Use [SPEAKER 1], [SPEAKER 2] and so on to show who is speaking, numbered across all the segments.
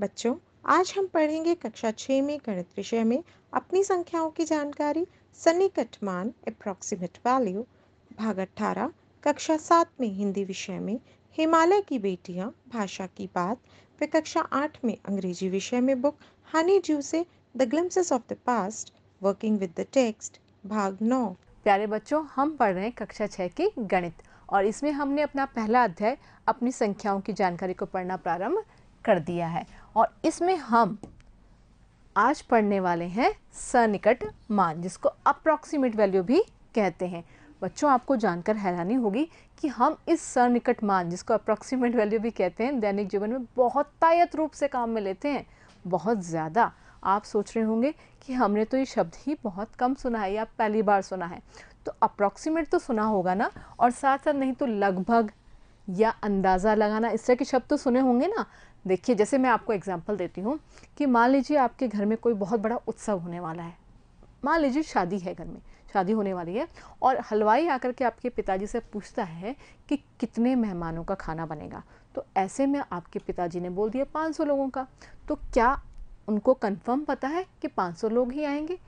[SPEAKER 1] बच्चों आज हम पढ़ेंगे कक्षा छः में गणित विषय में अपनी संख्याओं की जानकारी सन्निकट मान अप्रॉक्सीमेट वैल्यू भाग अट्ठारह कक्षा सात में हिंदी विषय में हिमालय की बेटियां भाषा की बात व कक्षा आठ में अंग्रेजी विषय में बुक हनी ज्यू से the glimpses of the past working with the text भाग नौ प्यारे बच्चों हम पढ़ रहे हैं कक्षा छः के गणित
[SPEAKER 2] और इसमें हमने अपना पहला अध्याय अपनी संख्याओं की जानकारी को पढ़ना प्रारंभ कर दिया है और इसमें हम आज पढ़ने वाले हैं सनिकट मान जिसको अप्रॉक्सीमेट वैल्यू भी कहते हैं बच्चों आपको जानकर हैरानी होगी कि हम इस सनिकट मान जिसको अप्रॉक्सीमेट वैल्यू भी कहते हैं दैनिक जीवन में बहुत तायत रूप से काम में लेते हैं बहुत ज़्यादा आप सोच रहे होंगे कि हमने तो ये शब्द ही बहुत कम सुना है या पहली बार सुना है तो अप्रॉक्सीमेट तो सुना होगा ना और साथ साथ नहीं तो लगभग या अंदाज़ा लगाना इस तरह के शब्द तो सुने होंगे ना देखिए जैसे मैं आपको एग्जाम्पल देती हूँ कि मान लीजिए आपके घर में कोई बहुत बड़ा उत्सव होने वाला है मान लीजिए शादी है घर में शादी होने वाली है और हलवाई आकर के आपके पिताजी से पूछता है कि कितने मेहमानों का खाना बनेगा तो ऐसे में आपके पिताजी ने बोल दिया 500 लोगों का तो क्या उनको कंफर्म पता है कि 500 लोग ही आएंगे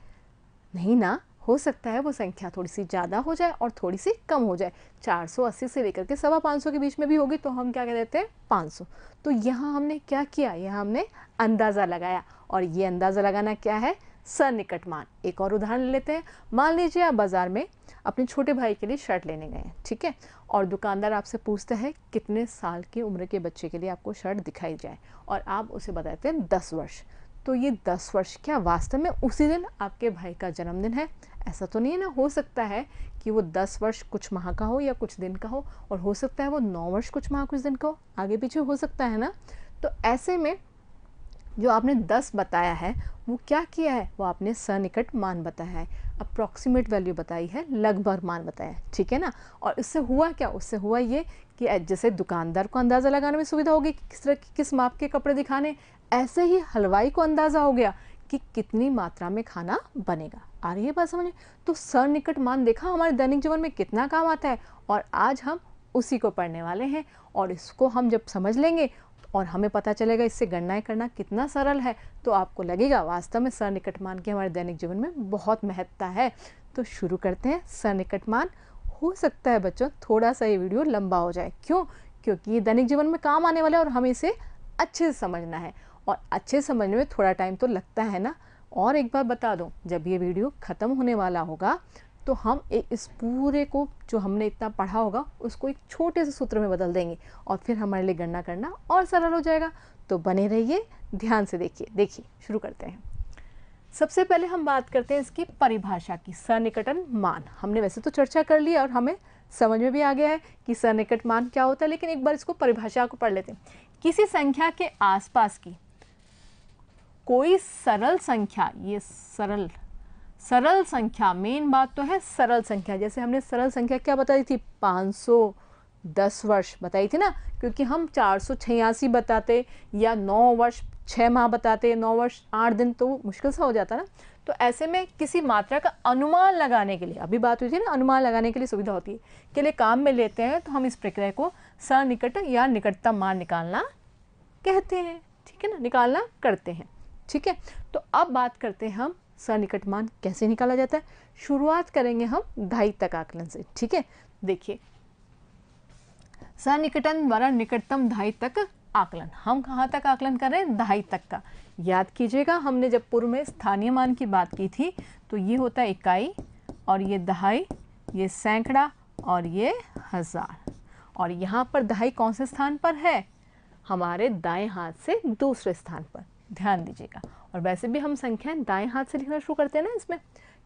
[SPEAKER 2] नहीं ना हो सकता है वो संख्या थोड़ी सी ज़्यादा हो जाए और थोड़ी सी कम हो जाए 480 से लेकर के सवा पाँच के बीच में भी होगी तो हम क्या कह देते हैं 500 तो यहाँ हमने क्या किया यहाँ हमने अंदाज़ा लगाया और ये अंदाज़ा लगाना क्या है सन्निकट मान एक और उदाहरण लेते हैं मान लीजिए आप बाज़ार में अपने छोटे भाई के लिए शर्ट लेने गए ठीक है और दुकानदार आपसे पूछता है कितने साल की उम्र के बच्चे के लिए आपको शर्ट दिखाई जाए और आप उसे बताते हैं दस वर्ष तो ये दस वर्ष क्या वास्तव में उसी दिन आपके भाई का जन्मदिन है ऐसा तो नहीं है ना हो सकता है कि वो दस वर्ष कुछ माह का हो या कुछ दिन का हो और हो सकता है वो नौ वर्ष कुछ माह कुछ दिन का हो आगे पीछे हो सकता है ना तो ऐसे में जो आपने दस बताया है वो क्या किया है वो आपने सनिकट मान बताया है अप्रॉक्सीमेट वैल्यू बताई है लगभग मान बताया है ठीक है ना और इससे हुआ क्या उससे हुआ ये कि जैसे दुकानदार को अंदाज़ा लगाने में सुविधा होगी कि किस तरह की किस माप के कपड़े दिखाने ऐसे ही हलवाई को अंदाज़ा हो गया कि कितनी मात्रा में खाना बनेगा आ रही है बात समझ तो निकट मान देखा हमारे दैनिक जीवन में कितना काम आता है और आज हम उसी को पढ़ने वाले हैं और इसको हम जब समझ लेंगे और हमें पता चलेगा इससे गणनाएं करना कितना सरल है तो आपको लगेगा वास्तव में सर मान की हमारे दैनिक जीवन में बहुत महत्ता है तो शुरू करते हैं सनिकट मान हो सकता है बच्चों थोड़ा सा ये वीडियो लंबा हो जाए क्यों क्योंकि ये दैनिक जीवन में काम आने वाला है और हमें इसे अच्छे से समझना है और अच्छे समझने में थोड़ा टाइम तो लगता है ना और एक बार बता दूँ जब ये वीडियो ख़त्म होने वाला होगा तो हम एक इस पूरे को जो हमने इतना पढ़ा होगा उसको एक छोटे से सूत्र में बदल देंगे और फिर हमारे लिए गणना करना और सरल हो जाएगा तो बने रहिए ध्यान से देखिए देखिए शुरू करते हैं सबसे पहले हम बात करते हैं इसकी परिभाषा की सनिकटन मान हमने वैसे तो चर्चा कर ली और हमें समझ में भी आ गया है कि सनिकट मान क्या होता है लेकिन एक बार इसको परिभाषा को पढ़ लेते हैं किसी संख्या के आसपास की कोई सरल संख्या ये सरल सरल संख्या मेन बात तो है सरल संख्या जैसे हमने सरल संख्या क्या बताई थी पाँच सौ दस वर्ष बताई थी ना क्योंकि हम चार सौ छियासी बताते या नौ वर्ष छः माह बताते नौ वर्ष आठ दिन तो मुश्किल सा हो जाता ना तो ऐसे में किसी मात्रा का अनुमान लगाने के लिए अभी बात हुई थी ना अनुमान लगाने के लिए सुविधा होती है के लिए काम में लेते हैं तो हम इस प्रक्रिया को सनिकट या निकटतम मान निकालना कहते हैं ठीक है ना निकालना करते हैं ठीक है तो अब बात करते हैं हम सनिकट मान कैसे निकाला जाता है शुरुआत करेंगे हम ढाई तक आकलन से ठीक है देखिए सनिकटन द्वारा निकटतम ढाई तक आकलन हम कहाँ तक आकलन कर रहे हैं ढाई तक का याद कीजिएगा हमने जब पूर्व में स्थानीय मान की बात की थी तो ये होता है इकाई और ये दहाई ये सैकड़ा और ये हज़ार और यहाँ पर दहाई कौन से स्थान पर है हमारे दाएं हाथ से दूसरे स्थान पर ध्यान दीजिएगा और वैसे भी हम संख्याएं दाएं हाथ से लिखना शुरू करते हैं ना इसमें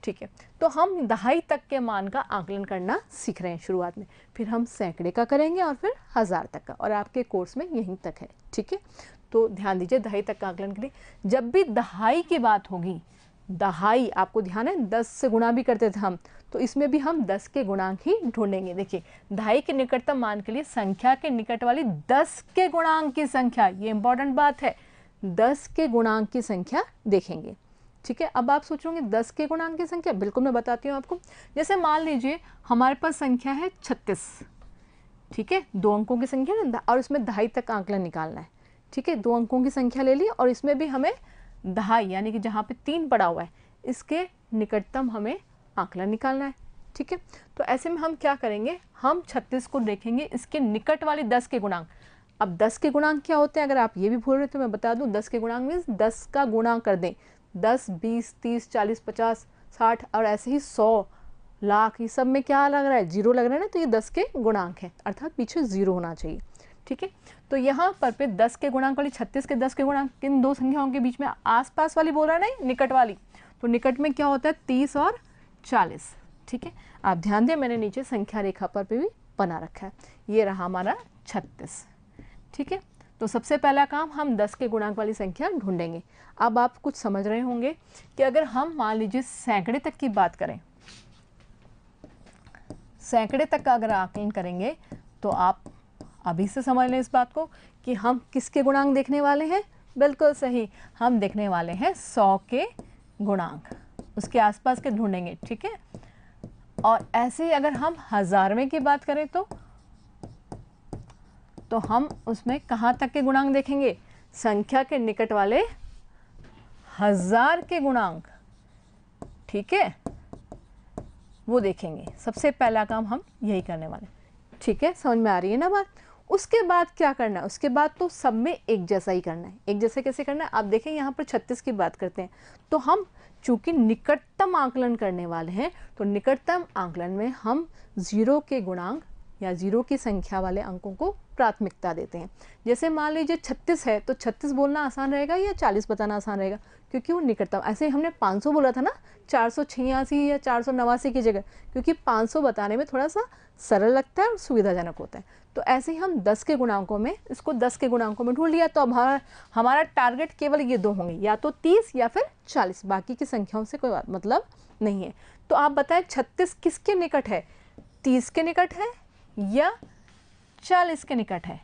[SPEAKER 2] ठीक है तो हम दहाई तक के मान का आकलन करना सीख रहे हैं शुरुआत में फिर हम सैकड़े का करेंगे और फिर हज़ार तक का और आपके कोर्स में यहीं तक है ठीक है तो ध्यान दीजिए दहाई तक का आकलन के लिए जब भी दहाई की बात होगी दहाई आपको ध्यान है दस से गुणा भी करते थे हम तो इसमें भी हम दस के गुणांक ही ढूंढेंगे देखिए दहाई के निकटतम मान के लिए संख्या के निकट वाली दस के गुणांक की संख्या ये इंपॉर्टेंट बात है दस के गुणांक की संख्या देखेंगे ठीक है अब आप सोचोगे दस के गुणांक की संख्या बिल्कुल मैं बताती हूँ आपको जैसे मान लीजिए हमारे पास संख्या है छत्तीस ठीक है दो अंकों की संख्या है और इसमें दहाई तक आंकलन निकालना है ठीक है दो अंकों की संख्या ले ली और इसमें भी हमें दहाई यानी कि जहाँ पे तीन पड़ा हुआ है इसके निकटतम हमें आंकलन निकालना है ठीक है तो ऐसे में हम क्या करेंगे हम छत्तीस को देखेंगे इसके निकट वाले दस के गुणांक अब 10 के गुणांक क्या होते हैं अगर आप ये भी भूल रहे तो मैं बता दूं 10 के गुणांक मीन्स 10 का गुणा कर दें 10, 20, 30, 40, 50, 60 और ऐसे ही 100 लाख ये सब में क्या लग रहा है जीरो लग रहा है ना तो ये 10 के गुणांक हैं अर्थात पीछे ज़ीरो होना चाहिए ठीक है तो यहाँ पर पे 10 के गुणांक वाली 36 के 10 के गुणांक किन दो संख्याओं के बीच में आसपास वाली बोल रहा नहीं निकट वाली तो निकट में क्या होता है तीस और चालीस ठीक है आप ध्यान दें मैंने नीचे संख्या रेखा पर भी बना रखा है ये रहा हमारा छत्तीस ठीक है तो सबसे पहला काम हम 10 के गुणांक वाली संख्या ढूंढेंगे अब आप कुछ समझ रहे होंगे कि अगर हम मान लीजिए सैकड़े तक की बात करें सैकड़े तक का अगर आकलन करेंगे तो आप अभी से समझ लें इस बात को कि हम किसके गुणांक देखने वाले हैं बिल्कुल सही हम देखने वाले हैं सौ के गुणांक उसके आसपास के ढूंढेंगे ठीक है और ऐसे ही अगर हम हज़ारवें की बात करें तो तो हम उसमें कहाँ तक के गुणांक देखेंगे संख्या के निकट वाले हजार के गुणांक ठीक है वो देखेंगे सबसे पहला काम हम यही करने वाले ठीक है समझ में आ रही है ना बात उसके बाद क्या करना है उसके बाद तो सब में एक जैसा ही करना है एक जैसे कैसे करना है आप देखें यहाँ पर छत्तीस की बात करते हैं तो हम चूंकि निकटतम आंकलन करने वाले हैं तो निकटतम आंकलन में हम ज़ीरो के गुणांक या ज़ीरो की संख्या वाले अंकों को प्राथमिकता देते हैं जैसे मान लीजिए छत्तीस है तो छत्तीस बोलना आसान रहेगा या चालीस बताना आसान रहेगा क्योंकि वो निकटतम ऐसे हमने पाँच बोला था ना चार या चार की जगह क्योंकि पाँच बताने में थोड़ा सा सरल लगता है और सुविधाजनक होता है तो ऐसे ही हम दस के गुणांकों में इसको दस के गुणांकों में ढूंढ लिया तो अब हमारा हमारा टारगेट केवल ये दो होंगे या तो तीस या फिर चालीस बाकी की संख्याओं से कोई मतलब नहीं है तो आप बताएं छत्तीस किसके निकट है तीस के निकट है या चालीस के निकट है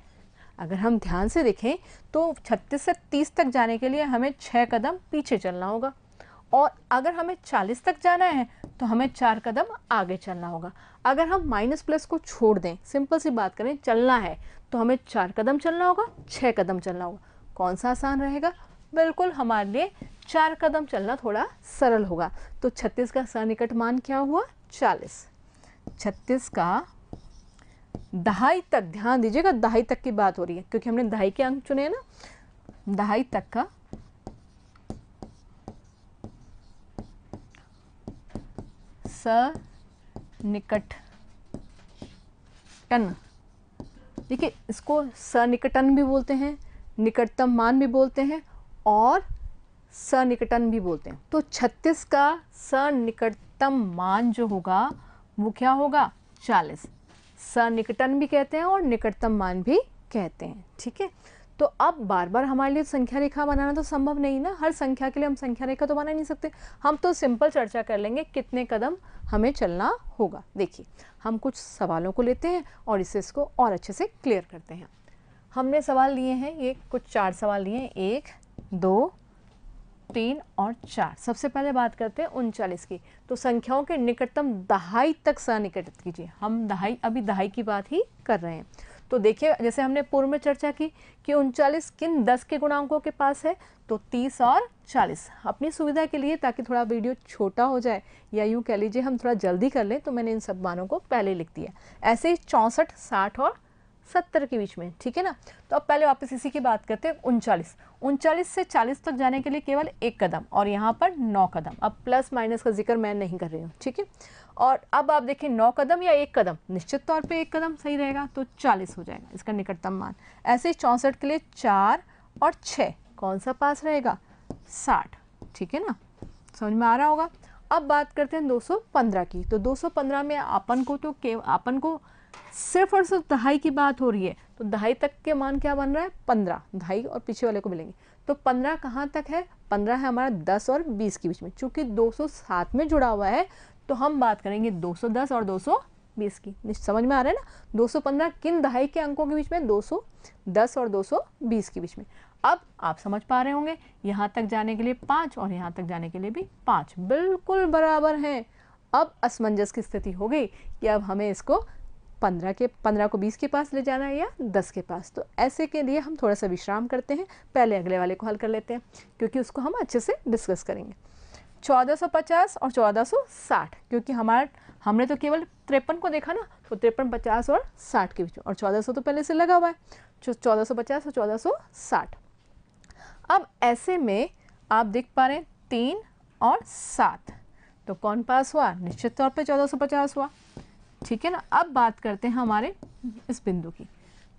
[SPEAKER 2] अगर हम ध्यान से देखें तो छत्तीस से तीस तक जाने के लिए हमें छः कदम पीछे चलना होगा और अगर हमें चालीस तक जाना है तो हमें चार कदम आगे चलना होगा अगर हम माइनस प्लस को छोड़ दें सिंपल सी बात करें चलना है तो हमें चार कदम चलना होगा छः कदम चलना होगा कौन सा आसान रहेगा बिल्कुल हमारे लिए चार कदम चलना थोड़ा सरल होगा तो छत्तीस का सनिकट मान क्या हुआ चालीस छत्तीस का दहाई तक ध्यान दीजिएगा दहाई तक की बात हो रही है क्योंकि हमने दहाई के अंक चुने हैं ना दहाई तक का स निकट टन देखिए इसको सनिकटन भी बोलते हैं निकटतम मान भी बोलते हैं और सनिकटन भी बोलते हैं तो 36 का सनिकटतम मान जो होगा वो क्या होगा चालीस सनिकटन भी कहते हैं और निकटतम मान भी कहते हैं ठीक है तो अब बार बार हमारे लिए संख्या रेखा बनाना तो संभव नहीं ना हर संख्या के लिए हम संख्या रेखा तो बना नहीं सकते हम तो सिंपल चर्चा कर लेंगे कितने कदम हमें चलना होगा देखिए हम कुछ सवालों को लेते हैं और इसे इसको और अच्छे से क्लियर करते हैं हमने सवाल लिए हैं ये कुछ चार सवाल लिए हैं एक दो तीन और चार सबसे पहले बात करते हैं उनचालीस की तो संख्याओं के निकटतम दहाई तक निकटित कीजिए हम दहाई अभी दहाई की बात ही कर रहे हैं तो देखिए जैसे हमने पूर्व में चर्चा की कि उनचालीस किन दस के गुणांकों के पास है तो तीस और चालीस अपनी सुविधा के लिए ताकि थोड़ा वीडियो छोटा हो जाए या यूँ कह लीजिए हम थोड़ा जल्दी कर लें तो मैंने इन सब मानों को पहले लिख दिया ऐसे ही चौंसठ साठ और सत्तर के बीच में ठीक है ना तो अब पहले वापस इसी की बात करते हैं उनचालीस उनचालीस से चालीस तक जाने के लिए केवल एक कदम और यहाँ पर नौ कदम अब प्लस माइनस का जिक्र मैं नहीं कर रही हूँ ठीक है और अब आप देखें नौ कदम या एक कदम निश्चित तौर पे एक कदम सही रहेगा तो चालीस हो जाएगा इसका निकटतम मान ऐसे ही चौंसठ के लिए चार और छः कौन सा पास रहेगा साठ ठीक है ना समझ में आ रहा होगा अब बात करते हैं दो की तो दो में आपन को तो के आपन को सिर्फ और सिर्फ दहाई की बात हो रही है तो दहाई तक के मान क्या बन रहा है पंद्रह दहाई और पीछे वाले को मिलेंगे तो पंद्रह कहाँ तक है पंद्रह है हमारा दस और बीस के बीच में चूंकि दो सौ सात में जुड़ा हुआ है तो हम बात करेंगे दो सौ दस और दो सौ बीस की समझ में आ रहा है ना दो सौ पंद्रह किन दहाई के अंकों के बीच में दो सौ दस और दो सौ बीस के बीच में अब आप समझ पा रहे होंगे यहाँ तक जाने के लिए पाँच और यहाँ तक जाने के लिए भी पाँच बिल्कुल बराबर हैं अब असमंजस की स्थिति हो गई कि अब हमें इसको पंद्रह के पंद्रह को बीस के पास ले जाना है या दस के पास तो ऐसे के लिए हम थोड़ा सा विश्राम करते हैं पहले अगले वाले को हल कर लेते हैं क्योंकि उसको हम अच्छे से डिस्कस करेंगे चौदह सौ पचास और चौदह सौ साठ क्योंकि हमारा हमने तो केवल तिरपन को देखा ना तो तिरपन पचास और साठ के बीच और और सौ तो पहले से लगा हुआ है तो सौ पचास और साठ अब ऐसे में आप देख पा रहे हैं तीन और सात तो कौन पास हुआ निश्चित तौर पे पचास हुआ ठीक है ना अब बात करते हैं हमारे इस बिंदु की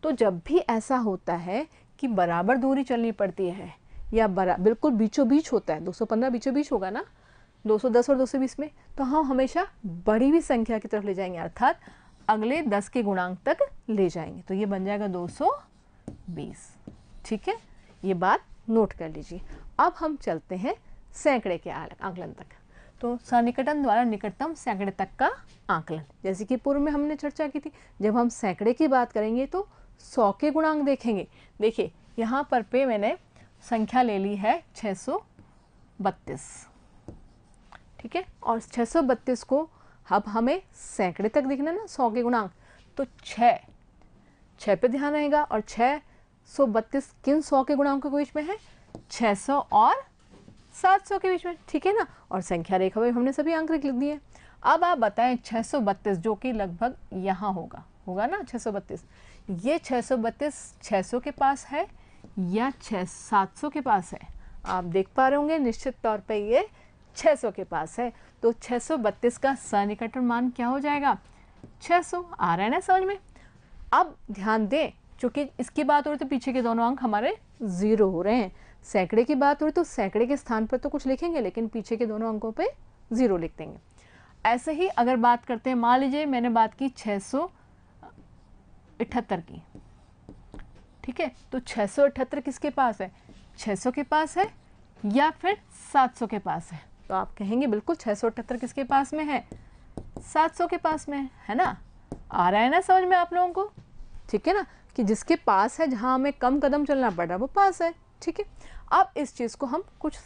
[SPEAKER 2] तो जब भी ऐसा होता है कि बराबर दूरी चलनी पड़ती है या बरा बिल्कुल बीचों बीच होता है 215 बीचों बीच होगा ना 210 और 220 में तो हम हमेशा बड़ी हुई संख्या की तरफ ले जाएंगे अर्थात अगले 10 के गुणांक तक ले जाएंगे तो ये बन जाएगा 220 ठीक है ये बात नोट कर लीजिए अब हम चलते हैं सैकड़े के आंकलन तक तो सनिकटन द्वारा निकटतम सैकड़े तक का आंकलन जैसे कि पूर्व में हमने चर्चा की थी जब हम सैकड़े की बात करेंगे तो सौ के गुणांक देखेंगे देखिए यहाँ पर पे मैंने संख्या ले ली है छः सौ बत्तीस ठीक है और छः सौ बत्तीस को अब हमें सैकड़े तक देखना ना सौ के गुणांक तो छः छः पे ध्यान रहेगा और छः सौ बत्तीस किन सौ के गुणांकों के बीच में है छः सौ और सात सौ के बीच में ठीक है ना और संख्या रेखा में हमने सभी आंकड़े लिख दिए अब आप बताएं छः सौ बत्तीस जो कि लगभग यहाँ होगा होगा ना छः ये छः सौ बत्तीस सौ के पास है या छः सात सौ के पास है आप देख पा रहे होंगे निश्चित तौर पर ये छः सौ के पास है तो छः सौ बत्तीस का सनिकटन मान क्या हो जाएगा छः सौ आ रहा है ना समझ में अब ध्यान दें चूँकि इसके बाद और तो पीछे के दोनों अंक हमारे ज़ीरो हो रहे हैं सैकड़े की बात हो रही तो सैकड़े के स्थान पर तो कुछ लिखेंगे लेकिन पीछे के दोनों अंकों पर ज़ीरो लिख देंगे ऐसे ही अगर बात करते हैं मान लीजिए मैंने बात की छः की ठीक है तो छः किसके पास है छः के पास है या फिर सात के पास है तो आप कहेंगे बिल्कुल अठहत्तर किसके पास में है 700 के पास में है है ना आ रहा है ना समझ में आप लोगों को ठीक है ना कि जिसके पास है जहाँ हमें कम कदम चलना पड़ रहा है वो पास है ठीक है अब इस चीज़ को हम कुछ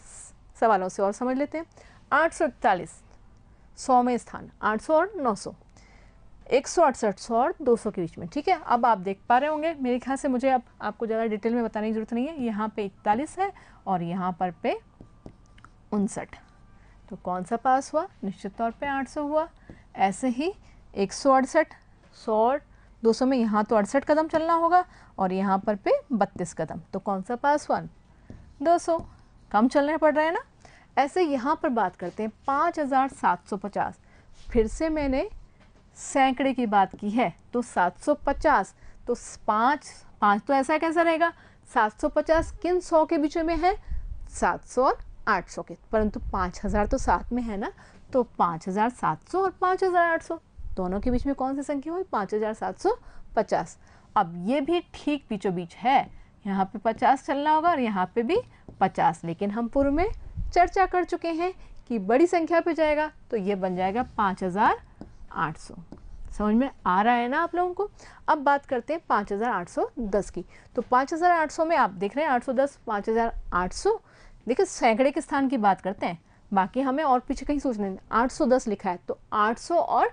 [SPEAKER 2] सवालों से और समझ लेते हैं आठ सौ इकतालीस सौ में स्थान आठ सौ और नौ सौ एक सौ अड़सठ सौ और दो सौ के बीच में ठीक है अब आप देख पा रहे होंगे मेरे ख्याल से मुझे अब आपको ज़्यादा डिटेल में बताने की ज़रूरत नहीं है यहाँ पे इकतालीस है और यहाँ पर पे उनसठ तो कौन सा पास हुआ निश्चित तौर पे आठ सौ हुआ ऐसे ही एक सौ अड़सठ सौ और 200 में यहाँ तो अड़सठ कदम चलना होगा और यहाँ पर पे 32 कदम तो कौन सा पास वन 200 कम चलने पड़ रहे हैं ना ऐसे यहाँ पर बात करते हैं 5750 फिर से मैंने सैकड़े की बात की है तो 750 तो पाँच पाँच तो ऐसा कैसा रहेगा 750 किन सौ के बीच में है 700 और 800 के परंतु 5000 तो साथ में है ना तो 5700 और 5800 दोनों के बीच में कौन सी संख्या हुई पाँच हज़ार सात सौ पचास अब ये भी ठीक बीचों बीच है यहाँ पे पचास चलना होगा और यहाँ पे भी पचास लेकिन हम पूर्व में चर्चा कर चुके हैं कि बड़ी संख्या पे जाएगा तो ये बन जाएगा पाँच हज़ार आठ सौ समझ में आ रहा है ना आप लोगों को अब बात करते हैं पाँच हज़ार आठ सौ दस की तो पाँच हज़ार आठ सौ में आप देख रहे हैं आठ सौ दस पाँच हज़ार आठ सौ देखिए सैकड़े के स्थान की बात करते हैं बाकी हमें और पीछे कहीं सोचना आठ सौ दस लिखा है तो आठ सौ और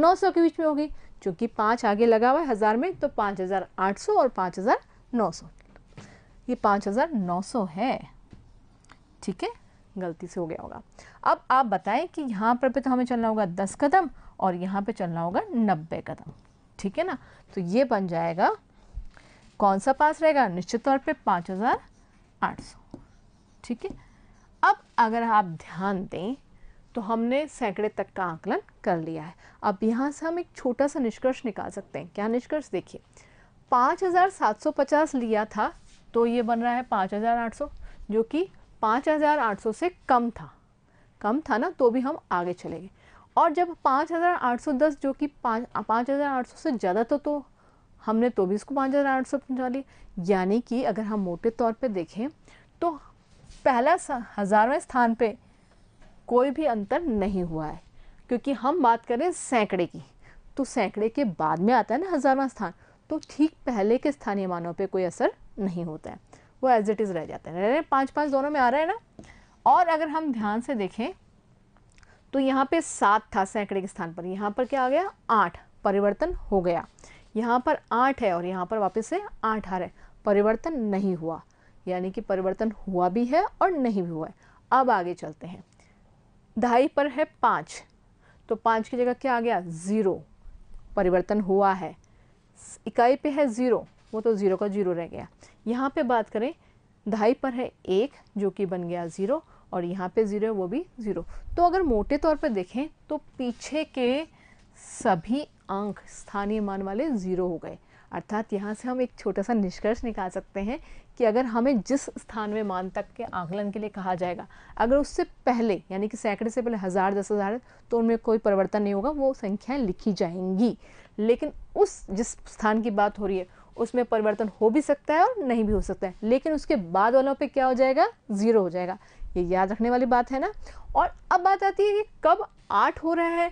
[SPEAKER 2] नौ सौ के बीच में होगी चूँकि पाँच आगे लगा हुआ है हज़ार में तो पाँच हज़ार आठ सौ और पाँच हज़ार नौ सौ ये पाँच हज़ार नौ सौ है ठीक है गलती से हो गया होगा अब आप बताएं कि यहाँ पर भी तो हमें चलना होगा दस कदम और यहाँ पे चलना होगा नब्बे कदम ठीक है ना तो ये बन जाएगा कौन सा पास रहेगा निश्चित तौर पे पाँच हज़ार आठ सौ ठीक है अब अगर आप ध्यान दें तो हमने सैकड़े तक का आकलन कर लिया है अब यहाँ से हम एक छोटा सा निष्कर्ष निकाल सकते हैं क्या निष्कर्ष देखिए 5,750 लिया था तो ये बन रहा है 5,800 जो कि 5,800 से कम था कम था ना तो भी हम आगे चले गए और जब 5,810 जो कि पाँच पाँच से ज़्यादा तो तो हमने तो भी इसको 5,800 पहुँचा लिया यानी कि अगर हम मोटे तौर पे देखें तो पहला हज़ारवें स्थान पे कोई भी अंतर नहीं हुआ है क्योंकि हम बात करें सैकड़े की तो सैकड़े के बाद में आता है ना हज़ारवा स्थान तो ठीक पहले के स्थानीय मानों पे कोई असर नहीं होता है वो एज इट इज़ रह हैं है पाँच पाँच दोनों में आ रहा है ना और अगर हम ध्यान से देखें तो यहाँ पे सात था सैकड़े के स्थान पर यहाँ पर क्या आ गया आठ परिवर्तन हो गया यहाँ पर आठ है और यहाँ पर वापस से आठ आ रहे परिवर्तन नहीं हुआ यानी कि परिवर्तन हुआ भी है और नहीं भी हुआ है अब आगे चलते हैं ढाई पर है पाँच तो पाँच की जगह क्या आ गया ज़ीरो परिवर्तन हुआ है इकाई पे है ज़ीरो वो तो ज़ीरो का ज़ीरो रह गया यहाँ पे बात करें ढाई पर है एक जो कि बन गया ज़ीरो और यहाँ पे ज़ीरो वो भी ज़ीरो तो अगर मोटे तौर पर देखें तो पीछे के सभी अंक स्थानीय मान वाले ज़ीरो हो गए अर्थात यहाँ से हम एक छोटा सा निष्कर्ष निकाल सकते हैं कि अगर हमें जिस स्थान में मान तक के आकलन के लिए कहा जाएगा अगर उससे पहले यानी कि सैकड़े से पहले हज़ार दस हज़ार तो उनमें कोई परिवर्तन नहीं होगा वो संख्याएँ लिखी जाएंगी लेकिन उस जिस स्थान की बात हो रही है उसमें परिवर्तन हो भी सकता है और नहीं भी हो सकता है लेकिन उसके बाद वालों पे क्या हो जाएगा ज़ीरो हो जाएगा ये याद रखने वाली बात है ना और अब बात आती है कि कब आठ हो रहा है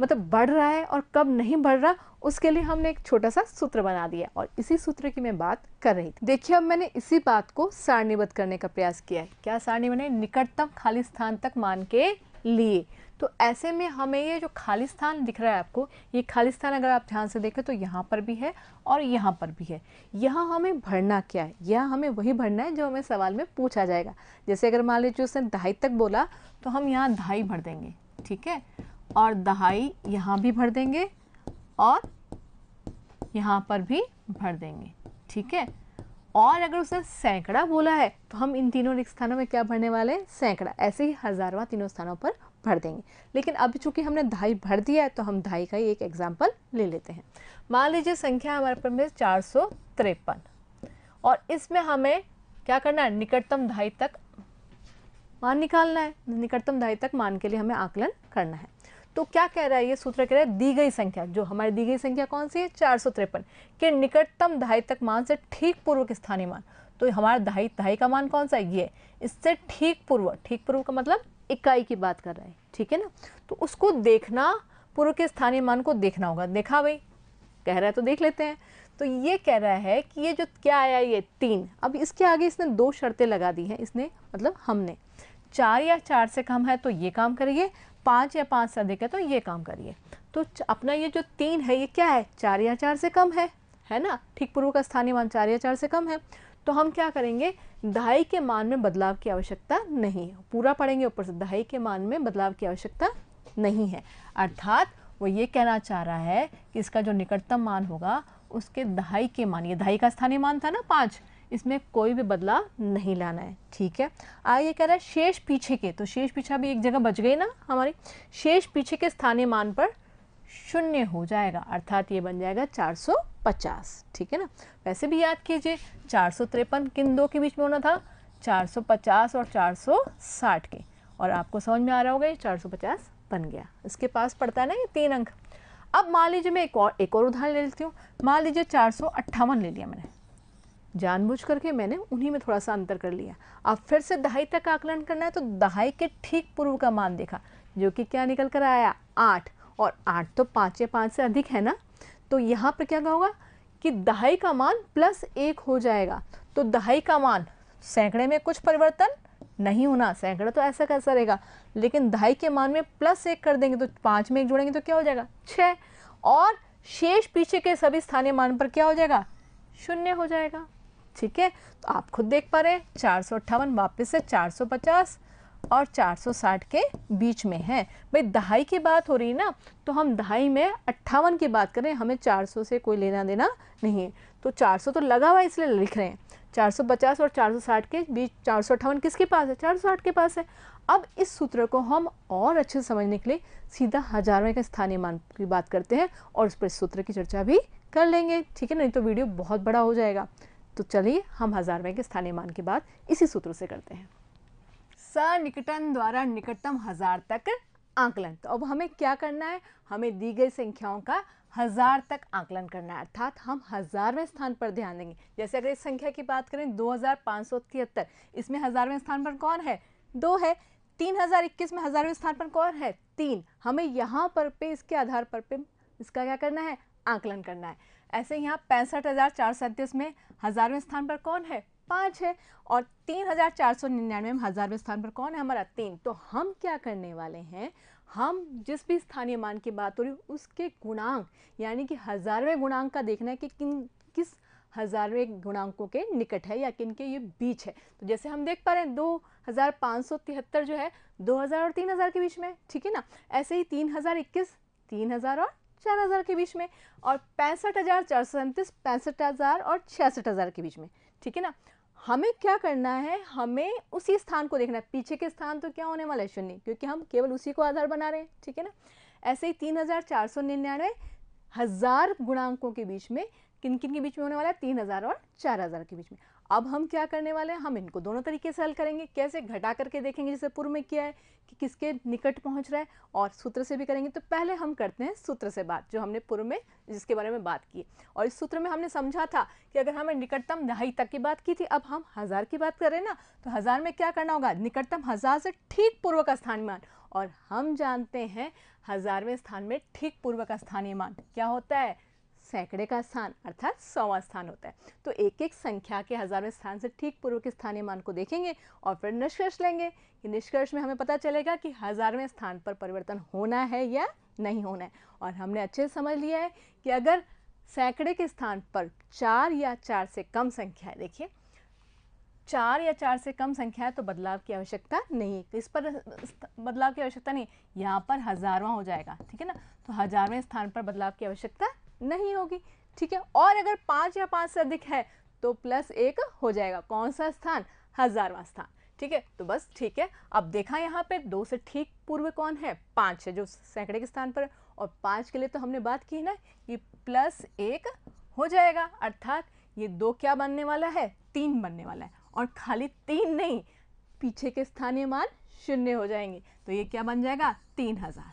[SPEAKER 2] मतलब बढ़ रहा है और कब नहीं बढ़ रहा उसके लिए हमने एक छोटा सा सूत्र बना दिया और इसी सूत्र की मैं बात कर रही थी देखिए अब मैंने इसी बात को सारणीबद्ध करने का प्रयास किया है क्या सारणी मैंने निकटतम खाली स्थान तक मान के लिए तो ऐसे में हमें ये जो खाली स्थान दिख रहा है आपको ये खाली स्थान अगर आप ध्यान से देखें तो यहाँ पर भी है और यहाँ पर भी है यहाँ हमें भरना क्या है यह हमें वही भरना है जो हमें सवाल में पूछा जाएगा जैसे अगर मान लीजिए उसने ढाई तक बोला तो हम यहाँ ढाई भर देंगे ठीक है और दहाई यहाँ भी भर देंगे और यहाँ पर भी भर देंगे ठीक है और अगर उसने सैकड़ा बोला है तो हम इन तीनों स्थानों में क्या भरने वाले हैं सैकड़ा ऐसे ही हजारवा तीनों स्थानों पर भर देंगे लेकिन अब चूंकि हमने ढाई भर दिया है तो हम ढाई का ही एक एग्जाम्पल ले लेते हैं मान लीजिए संख्या हमारे पर में चार सौ तिरपन और इसमें हमें क्या करना है निकटतम ढाई तक मान निकालना है निकटतम ढाई तक मान के लिए हमें आकलन करना है तो क्या कह रहा है ये सूत्र कह रहा है दी गई संख्या जो हमारी दी गई संख्या कौन सी है चार सौ तिरपन के निकटतम दहाई तक मान से ठीक पूर्व के स्थानीय मान तो हमारा दहाई दहाई का मान कौन सा है ये इससे ठीक पूर्व ठीक पूर्व का मतलब इकाई की बात कर रहा है ठीक है ना तो उसको देखना पूर्व के स्थानीय मान को देखना होगा देखा भाई कह रहा है तो देख लेते हैं तो ये कह रहा है कि ये जो क्या आया ये तीन अब इसके आगे इसने दो शर्तें लगा दी हैं इसने मतलब हमने चार या चार से कम है तो ये काम करिए पाँच या पाँच से अधिक है तो ये काम करिए तो अपना ये जो तीन है ये क्या है चार या चार से कम है है ना ठीक पूर्व का स्थानीय मान चार या चार से कम है तो हम क्या करेंगे दहाई के मान में बदलाव की आवश्यकता नहीं है पूरा पढ़ेंगे ऊपर से दहाई के मान में बदलाव की आवश्यकता नहीं है अर्थात वो ये कहना चाह रहा है कि इसका जो निकटतम मान होगा उसके दहाई के मान ये दहाई का स्थानीय मान था ना पाँच इसमें कोई भी बदलाव नहीं लाना है ठीक है आगे कह रहा है शेष पीछे के तो शेष पीछा भी एक जगह बच गई ना हमारी शेष पीछे के स्थानीय मान पर शून्य हो जाएगा अर्थात ये बन जाएगा 450 ठीक है ना वैसे भी याद कीजिए चार किन दो के बीच में होना था 450 और 460 के और आपको समझ में आ रहा होगा ये 450 बन गया इसके पास पड़ता है ना ये तीन अंक अब मान लीजिए मैं एक और एक और उदाहरण ले लेती हूँ मान लीजिए चार ले लिया मैंने जानबूझ करके मैंने उन्हीं में थोड़ा सा अंतर कर लिया अब फिर से दहाई तक आकलन करना है तो दहाई के ठीक पूर्व का मान देखा जो कि क्या निकल कर आया आठ और आठ तो पाँच या पाँच से अधिक है ना तो यहाँ पर क्या होगा कि दहाई का मान प्लस एक हो जाएगा तो दहाई का मान सैकड़े में कुछ परिवर्तन नहीं होना सैकड़ा तो ऐसा कैसा रहेगा लेकिन दहाई के मान में प्लस एक कर देंगे तो पाँच में एक जोड़ेंगे तो क्या हो जाएगा छः और शेष पीछे के सभी स्थानीय मान पर क्या हो जाएगा शून्य हो जाएगा ठीक है तो आप खुद देख पा रहे हैं चार सौ अट्ठावन वापस से चार सौ पचास और 460 के बीच में है भाई दहाई की बात हो रही है ना तो हम दहाई में अट्ठावन की बात करें हमें 400 से कोई लेना देना नहीं है तो 400 तो लगा हुआ इसलिए लिख रहे हैं 450 और 460 के बीच चार सौ किसके पास है 460 के पास है अब इस सूत्र को हम और अच्छे से समझने के लिए सीधा हजारवें के स्थानीय मान की बात करते हैं और उस पर सूत्र की चर्चा भी कर लेंगे ठीक है नहीं तो वीडियो बहुत बड़ा हो जाएगा तो चलिए हम हज़ारवें के स्थानीय मान की बात इसी सूत्र से करते हैं स निकटन द्वारा निकटतम हज़ार तक आंकलन तो अब हमें क्या करना है हमें दी गई संख्याओं का हज़ार तक आंकलन करना है अर्थात हम हज़ारवें स्थान पर ध्यान देंगे जैसे अगर इस संख्या की बात करें दो हज़ार सौ तिहत्तर इसमें हज़ारवें स्थान पर कौन है दो है तीन हज़ार इक्कीस में हज़ारवें स्थान पर कौन है तीन हमें यहाँ पर पे इसके आधार पर पे इसका क्या करना है आंकलन करना है ऐसे यहाँ पैंसठ हज़ार चार सौ सैंतीस में हज़ारवें स्थान पर कौन है पाँच है और तीन हज़ार चार सौ निन्यानवे में हज़ारवें स्थान पर कौन है हमारा तीन तो हम क्या करने वाले हैं हम जिस भी स्थानीय मान की बात हो रही उसके गुणांक यानी कि हज़ारवें गुणांक का देखना है कि किन किस हज़ारवें गुणांकों के निकट है या किन के ये बीच है तो जैसे हम देख पा रहे हैं दो हज़ार पाँच सौ तिहत्तर जो है दो हज़ार और तीन हज़ार के बीच में ठीक है ना ऐसे ही तीन हज़ार इक्कीस तीन हज़ार और चार हज़ार के बीच में और पैंसठ हज़ार चार सौ सैंतीस पैंसठ हज़ार और छियासठ हज़ार के बीच में ठीक है ना हमें क्या करना है हमें उसी स्थान को देखना है पीछे के स्थान तो क्या होने वाला है शून्य क्योंकि हम केवल उसी को आधार बना रहे हैं ठीक है ना ऐसे ही तीन हज़ार चार सौ निन्यानवे हज़ार गुणांकों के बीच में किन किन के बीच में होने वाला है तीन हज़ार और चार हज़ार के बीच में अब हम क्या करने वाले हैं हम इनको दोनों तरीके से हल करेंगे कैसे घटा करके देखेंगे जैसे पूर्व में किया है कि किसके निकट पहुंच रहा है और सूत्र से भी करेंगे तो पहले हम करते हैं सूत्र से बात जो हमने पूर्व में जिसके बारे में बात की और इस सूत्र में हमने समझा था कि अगर हमें निकटतम दहाई तक की बात की थी अब हम हज़ार की बात करें ना तो हज़ार में क्या करना होगा निकटतम हज़ार से ठीक पूर्व का स्थान मान और हम जानते हैं हज़ारवें स्थान में ठीक पूर्व का स्थानीय मान क्या होता है सैकड़े का स्थान अर्थात सौवा स्थान होता है तो एक एक संख्या के हजारवें स्थान से ठीक पूर्व के स्थानीय मान को देखेंगे और फिर निष्कर्ष लेंगे कि निष्कर्ष में हमें पता चलेगा कि हजारवें स्थान पर परिवर्तन होना है या नहीं होना है और हमने अच्छे से समझ लिया है कि अगर सैकड़े के स्थान पर चार या चार से कम संख्या है देखिए चार या चार से कम संख्या है तो बदलाव की आवश्यकता नहीं है इस पर बदलाव की आवश्यकता नहीं यहाँ पर हजारवा हो जाएगा ठीक है ना तो हजारवें स्थान पर बदलाव की आवश्यकता नहीं होगी ठीक है और अगर पाँच या पाँच से अधिक है तो प्लस एक हो जाएगा कौन सा स्थान हजारवा स्थान ठीक है तो बस ठीक है अब देखा यहाँ पे दो से ठीक पूर्व कौन है पाँच है जो सैकड़े के स्थान पर है और पाँच के लिए तो हमने बात की ना कि प्लस एक हो जाएगा अर्थात ये दो क्या बनने वाला है तीन बनने वाला है और खाली तीन नहीं पीछे के स्थानीय मान शून्य हो जाएंगे तो ये क्या बन जाएगा तीन हज़ार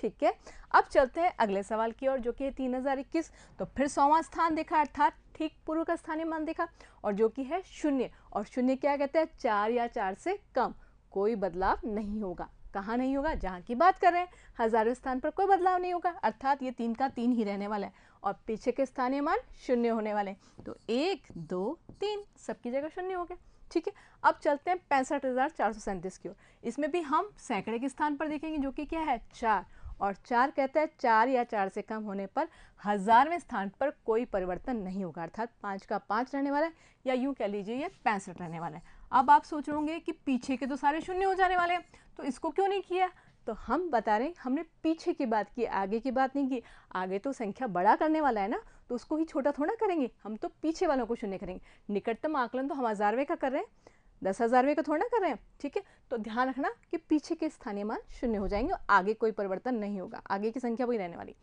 [SPEAKER 2] ठीक है अब चलते हैं अगले सवाल की ओर जो कि है तीन हज़ार इक्कीस तो फिर सौवा स्थान देखा अर्थात ठीक पूर्व का स्थानीय मान देखा और जो कि है शून्य और शून्य क्या कहते हैं चार या चार से कम कोई बदलाव नहीं होगा कहाँ नहीं होगा जहाँ की बात कर रहे हैं हजारों स्थान पर कोई बदलाव नहीं होगा अर्थात ये तीन का तीन ही रहने वाला है और पीछे के स्थानीय मान शून्य होने वाले हैं तो एक दो तीन सबकी जगह शून्य हो गया ठीक है अब चलते हैं पैंसठ हज़ार चार सौ सैंतीस की ओर इसमें भी हम सैकड़े के स्थान पर देखेंगे जो कि क्या है चार और चार कहता है चार या चार से कम होने पर हज़ारवें स्थान पर कोई परिवर्तन नहीं होगा अर्थात पाँच का पाँच रहने वाला है या यूँ कह लीजिए ये पैंसठ रहने वाला है अब आप सोच रहे होंगे कि पीछे के तो सारे शून्य हो जाने वाले हैं तो इसको क्यों नहीं किया तो हम बता रहे हैं हमने पीछे की बात की आगे की बात नहीं की आगे तो संख्या बड़ा करने वाला है ना तो उसको ही छोटा थोड़ा करेंगे हम तो पीछे वालों को शून्य करेंगे निकटतम आकलन तो हम हज़ारवें का कर रहे हैं दस हज़ारवें का थोड़ा ना कर रहे हैं ठीक है तो ध्यान रखना कि पीछे के स्थानीय मान शून्य हो जाएंगे आगे कोई परिवर्तन नहीं होगा आगे की संख्या वही रहने वाली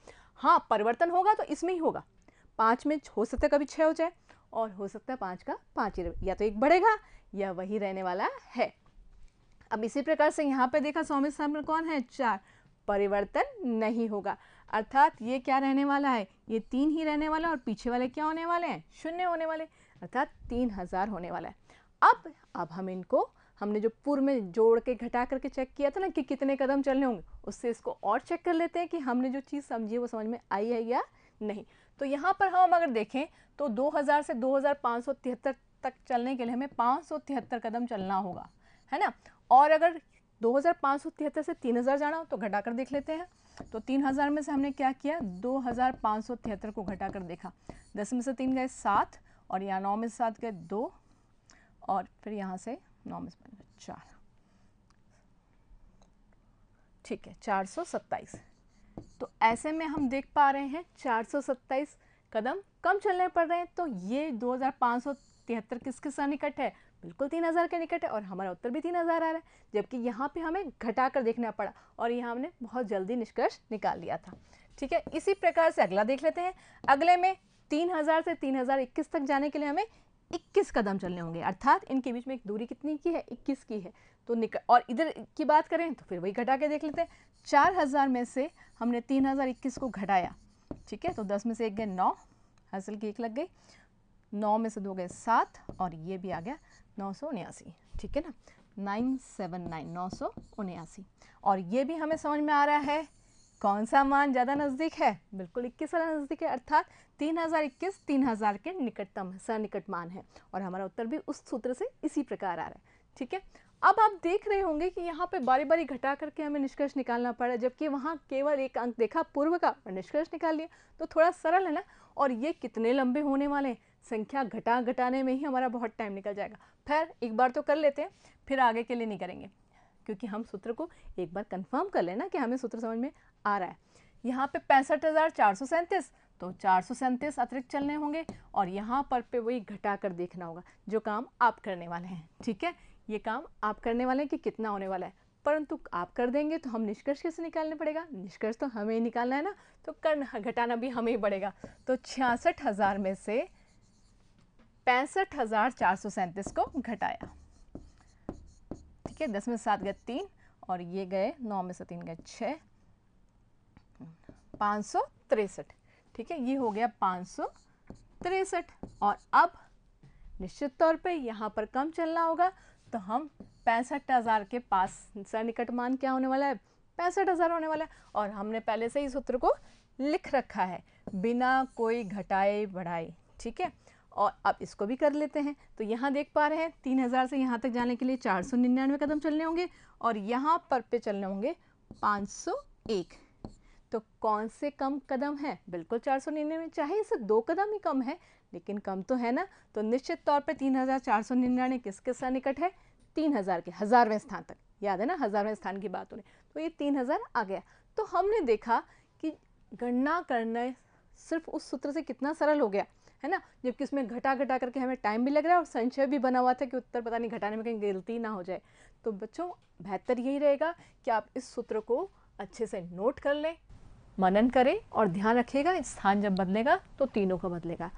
[SPEAKER 2] हाँ परिवर्तन होगा तो इसमें ही होगा पाँच में हो सकता है कभी छः हो जाए और हो सकता है पाँच का पाँच ही या तो एक बढ़ेगा या वही रहने वाला है अब इसी प्रकार से यहाँ पे देखा स्वामी स्थान पर कौन है चार परिवर्तन नहीं होगा अर्थात ये क्या रहने वाला है ये तीन ही रहने वाला और पीछे वाले क्या होने वाले हैं शून्य होने वाले अर्थात तीन हज़ार होने वाला है अब अब हम इनको हमने जो पूर्व में जोड़ के घटा करके चेक किया था ना कि कितने कदम चलने होंगे उससे इसको और चेक कर लेते हैं कि हमने जो चीज़ समझी है वो समझ में आई है या नहीं तो यहाँ पर हम अगर देखें तो 2000 से 2573 तक चलने के लिए हमें पाँच कदम चलना होगा है ना और अगर 2573 से 3000 जाना हो तो घटा कर देख लेते हैं तो 3000 में से हमने क्या किया 2573 को घटा कर देखा दस में से तीन गए सात और या नौ में से सात गए दो और फिर यहाँ से नॉमिस बन चार ठीक है चार सौ सत्ताईस तो ऐसे में हम देख पा रहे हैं चार सौ सत्ताईस कदम कम चलने पड़ रहे हैं तो ये दो हज़ार पाँच सौ तिहत्तर किसके सा निकट है बिल्कुल तीन हज़ार के निकट है और हमारा उत्तर भी तीन हज़ार आ रहा है जबकि यहाँ पे हमें घटा कर देखना पड़ा और यहाँ हमने बहुत जल्दी निष्कर्ष निकाल लिया था ठीक है इसी प्रकार से अगला देख लेते हैं अगले में तीन हज़ार से तीन हज़ार इक्कीस तक जाने के लिए हमें इक्कीस कदम चलने होंगे अर्थात इनके बीच में एक दूरी कितनी की है इक्कीस की है तो निक और इधर की बात करें तो फिर वही घटा के देख लेते हैं चार हज़ार में से हमने तीन हज़ार इक्कीस को घटाया ठीक है तो दस में से एक गए नौ हासिल की एक लग गई नौ में से दो गए सात और ये भी आ गया नौ सौ उन्यासी ठीक है ना नाइन सेवन नाइन नौ सौ उन्यासी और ये भी हमें समझ में आ रहा है कौन सा मान ज़्यादा नज़दीक है बिल्कुल इक्कीस वाला नज़दीक है अर्थात 3021 3000 के निकटतम सनिकट मान है और हमारा उत्तर भी उस सूत्र से इसी प्रकार आ रहा है ठीक है अब आप देख रहे होंगे कि यहाँ पे बारी बारी घटा करके हमें निष्कर्ष निकालना पड़ा जबकि वहाँ केवल एक अंक देखा पूर्व का और निष्कर्ष निकाल लिया तो थोड़ा सरल है ना और ये कितने लंबे होने वाले हैं संख्या घटा घटाने में ही हमारा बहुत टाइम निकल जाएगा फिर एक बार तो कर लेते हैं फिर आगे के लिए नहीं करेंगे क्योंकि हम सूत्र को एक बार कन्फर्म कर लेना कि हमें सूत्र समझ में आ रहा है यहाँ पे पैंसठ तो चार अतिरिक्त चलने होंगे और यहाँ पर पे वही घटा कर देखना होगा जो काम आप करने वाले हैं ठीक है ये काम आप करने वाले हैं कि कितना होने वाला है परंतु आप कर देंगे तो हम निष्कर्ष कैसे निकालने पड़ेगा निष्कर्ष तो हमें ही निकालना है ना तो कर घटाना भी हमें ही पड़ेगा तो छियासठ हज़ार में से पैंसठ हज़ार चार सौ सैंतीस को घटाया ठीक है दस में सात गए तीन और ये गए नौ में से तीन गए छः पाँच सौ तिरसठ ठीक है ये हो गया पाँच और अब निश्चित तौर पे यहाँ पर कम चलना होगा तो हम पैंसठ हज़ार के पास निकट मान क्या होने वाला है पैंसठ हज़ार होने वाला है और हमने पहले से ही सूत्र को लिख रखा है बिना कोई घटाए बढ़ाए ठीक है और अब इसको भी कर लेते हैं तो यहाँ देख पा रहे हैं तीन हज़ार से यहाँ तक जाने के लिए चार सौ निन्यानवे कदम चलने होंगे और यहाँ पर पे चलने होंगे पाँच सौ एक तो कौन से कम कदम हैं बिल्कुल चार सौ निन्यानवे चाहे इसे दो कदम ही कम है लेकिन कम तो है ना तो निश्चित तौर पर तीन हज़ार चार सौ निन्यानवे का निकट है तीन हज़ार के हज़ारवें स्थान तक याद है ना हज़ारवें स्थान की बात हो रही तो ये तीन हज़ार आ गया तो हमने देखा कि गणना करना सिर्फ उस सूत्र से कितना सरल हो गया है ना जबकि उसमें घटा घटा करके हमें टाइम भी लग रहा है और संशय भी बना हुआ था कि उत्तर पता नहीं घटाने में कहीं गलती ना हो जाए तो बच्चों बेहतर यही रहेगा कि आप इस सूत्र को अच्छे से नोट कर लें मनन करें और ध्यान रखिएगा स्थान जब बदलेगा तो तीनों को बदलेगा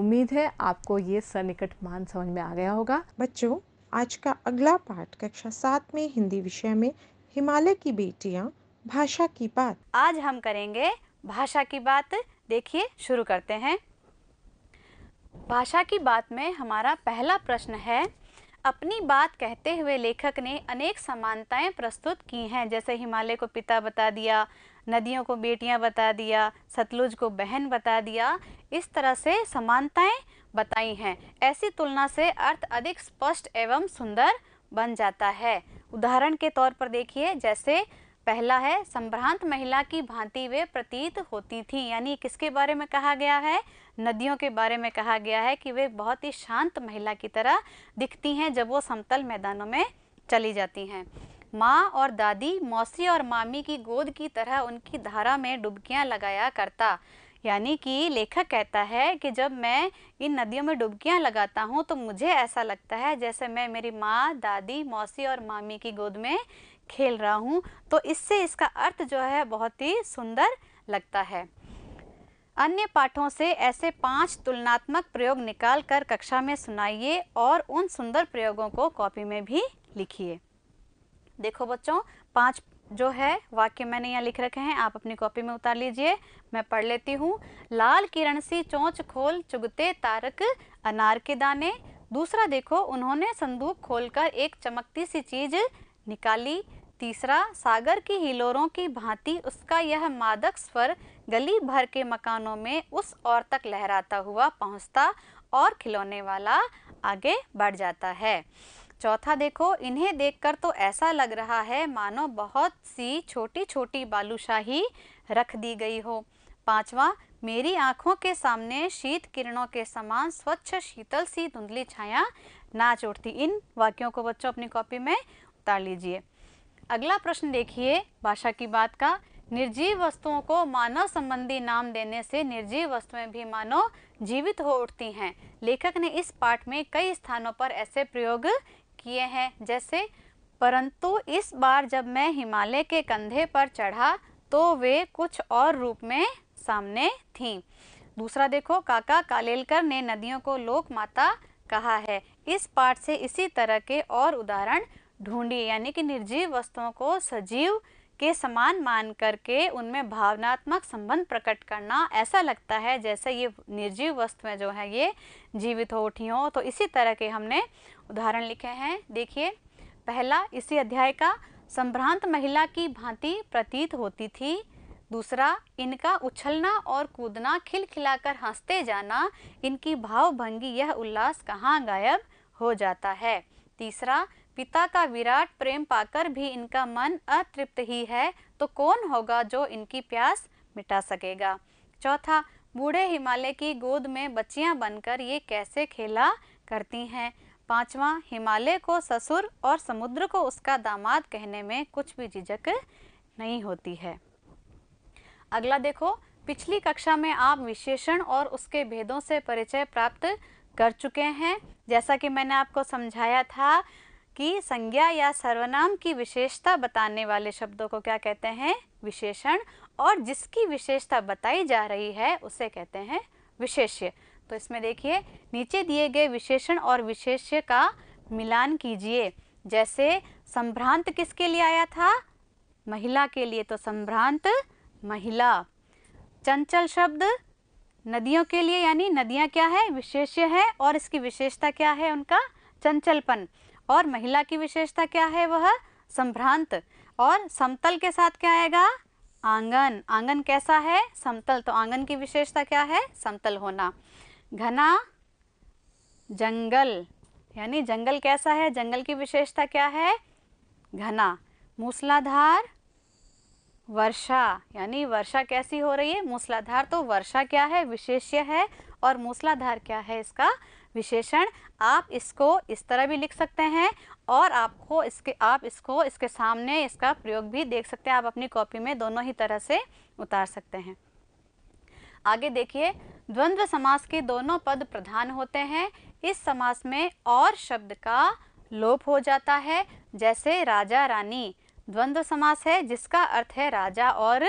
[SPEAKER 2] उम्मीद
[SPEAKER 1] है आपको ये सनिकट मान समझ में आ गया होगा बच्चों आज का अगला पाठ कक्षा सात में हिंदी विषय में हिमालय की बेटियां भाषा की बात
[SPEAKER 3] आज हम करेंगे भाषा की बात देखिए शुरू करते हैं भाषा की बात में हमारा पहला प्रश्न है अपनी बात कहते हुए लेखक ने अनेक समानताएं प्रस्तुत की हैं जैसे हिमालय को पिता बता दिया नदियों को बेटियां बता दिया सतलुज को बहन बता दिया इस तरह से समानताएं बताई हैं ऐसी तुलना से अर्थ अधिक स्पष्ट एवं सुंदर बन जाता है उदाहरण के तौर पर देखिए जैसे पहला है संभ्रांत महिला की भांति वे प्रतीत होती थी यानी किसके बारे में कहा गया है नदियों के बारे में कहा गया है कि वे बहुत ही शांत महिला की तरह दिखती हैं जब वो समतल मैदानों में चली जाती हैं माँ और दादी मौसी और मामी की गोद की तरह उनकी धारा में डुबकियाँ लगाया करता यानी कि लेखक कहता है कि जब मैं इन नदियों में डुबकियाँ लगाता हूँ तो मुझे ऐसा लगता है जैसे मैं मेरी माँ दादी मौसी और मामी की गोद में खेल रहा हूँ तो इससे इसका अर्थ जो है बहुत ही सुंदर लगता है अन्य पाठों से ऐसे पांच तुलनात्मक प्रयोग निकाल कर कक्षा में सुनाइए और उन सुंदर प्रयोगों को कॉपी में भी लिखिए देखो बच्चों पांच जो है वाक्य मैंने यहाँ लिख रखे हैं आप अपनी कॉपी में उतार लीजिए मैं पढ़ लेती हूँ लाल किरण सी चोंच खोल चुगते तारक अनार के दाने दूसरा देखो उन्होंने संदूक खोलकर एक चमकती सी चीज निकाली तीसरा सागर की हिलोरों की भांति उसका यह मादक स्वर गली भर के मकानों में उस और तक लहराता हुआ पहुंचता और खिलौने वाला आगे बढ़ जाता है चौथा देखो इन्हें देखकर तो ऐसा लग रहा है मानो बहुत सी छोटी छोटी बालूशाही रख दी गई हो पांचवा मेरी आंखों के सामने शीत किरणों के समान स्वच्छ शीतल सी धुंधली छाया नाच उठती इन वाक्यों को बच्चों अपनी कॉपी में उतार लीजिए अगला प्रश्न देखिए भाषा की बात का निर्जीव वस्तुओं को मानव संबंधी नाम देने से निर्जीव वस्तुएं भी मानव जीवित हो उठती हैं लेखक ने इस पाठ में कई स्थानों पर ऐसे प्रयोग किए हैं जैसे परंतु इस बार जब मैं हिमालय के कंधे पर चढ़ा तो वे कुछ और रूप में सामने थीं दूसरा देखो काका कालेलकर ने नदियों को लोक माता कहा है इस पाठ से इसी तरह के और उदाहरण ढूंढिए यानी कि निर्जीव वस्तुओं को सजीव के समान मान करके उनमें भावनात्मक संबंध प्रकट करना ऐसा लगता है जैसे ये निर्जीव वस्तुएं जो है ये जीवित हो उठी हों तो इसी तरह के हमने उदाहरण लिखे हैं देखिए पहला इसी अध्याय का संभ्रांत महिला की भांति प्रतीत होती थी दूसरा इनका उछलना और कूदना खिलखिलाकर हंसते जाना इनकी भावभंगी यह उल्लास कहाँ गायब हो जाता है तीसरा पिता का विराट प्रेम पाकर भी इनका मन अतृप्त ही है तो कौन होगा जो इनकी प्यास मिटा सकेगा चौथा बूढ़े हिमालय की गोद में बच्चियां बनकर ये कैसे खेला करती हैं पांचवा हिमालय को ससुर और समुद्र को उसका दामाद कहने में कुछ भी झिझक नहीं होती है अगला देखो पिछली कक्षा में आप विशेषण और उसके भेदों से परिचय प्राप्त कर चुके हैं जैसा कि मैंने आपको समझाया था कि संज्ञा या सर्वनाम की विशेषता बताने वाले शब्दों को क्या कहते हैं विशेषण और जिसकी विशेषता बताई जा रही है उसे कहते हैं विशेष्य तो इसमें देखिए नीचे दिए गए विशेषण और विशेष्य का मिलान कीजिए जैसे संभ्रांत किसके लिए आया था महिला के लिए तो संभ्रांत महिला चंचल शब्द नदियों के लिए यानी नदियाँ क्या है विशेष्य है और इसकी विशेषता क्या है उनका चंचलपन और महिला की विशेषता क्या है वह संभ्रांत और समतल के साथ क्या आएगा आंगन आंगन कैसा है समतल तो आंगन की विशेषता क्या है समतल होना घना जंगल यानी जंगल कैसा है जंगल की विशेषता क्या है घना मूसलाधार वर्षा यानी वर्षा कैसी हो रही है मूसलाधार तो वर्षा क्या है विशेष्य है और मूसलाधार क्या है इसका विशेषण आप इसको इस तरह भी लिख सकते हैं और आपको इसके आप इसको इसके सामने इसका प्रयोग भी देख सकते हैं आप अपनी कॉपी में दोनों ही तरह से उतार सकते हैं आगे देखिए द्वंद्व समास के दोनों पद प्रधान होते हैं इस समास में और शब्द का लोप हो जाता है जैसे राजा रानी द्वंद्व समास है जिसका अर्थ है राजा और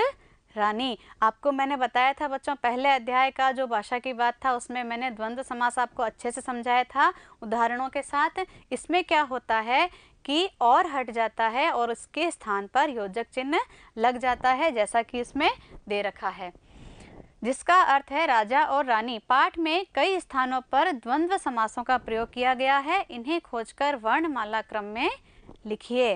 [SPEAKER 3] रानी आपको मैंने बताया था बच्चों पहले अध्याय का जो भाषा की बात था उसमें मैंने द्वंद्व समास आपको अच्छे से समझाया था उदाहरणों के साथ इसमें क्या होता है कि और हट जाता है और उसके स्थान पर योजक चिन्ह लग जाता है जैसा कि इसमें दे रखा है जिसका अर्थ है राजा और रानी पाठ में कई स्थानों पर द्वंद्व समासों का प्रयोग किया गया है इन्हें खोजकर वर्णमाला क्रम में लिखिए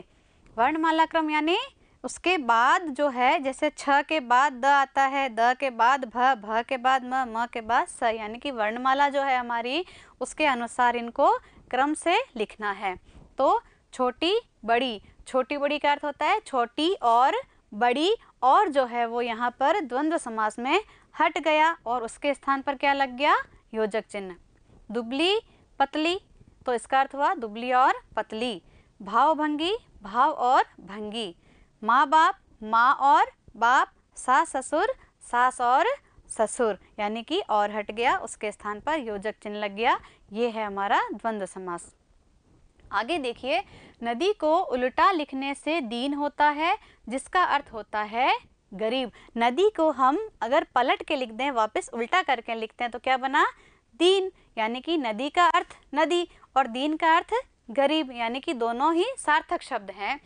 [SPEAKER 3] वर्णमाला क्रम यानी उसके बाद जो है जैसे छ के बाद द आता है द के बाद भ भ के बाद म म के बाद स यानी कि वर्णमाला जो है हमारी उसके अनुसार इनको क्रम से लिखना है तो छोटी बड़ी छोटी बड़ी का अर्थ होता है छोटी और बड़ी और जो है वो यहाँ पर द्वंद्व समास में हट गया और उसके स्थान पर क्या लग गया योजक चिन्ह दुबली पतली तो इसका अर्थ हुआ दुबली और पतली भावभंगी भाव और भंगी माँ बाप माँ और बाप सास ससुर सास और ससुर यानी कि और हट गया उसके स्थान पर योजक चिन्ह लग गया ये है हमारा द्वंद्व समास आगे देखिए नदी को उल्टा लिखने से दीन होता है जिसका अर्थ होता है गरीब नदी को हम अगर पलट के लिख दें वापस उल्टा करके लिखते हैं तो क्या बना दीन यानी कि नदी का अर्थ नदी और दीन का अर्थ गरीब यानी कि दोनों ही सार्थक शब्द हैं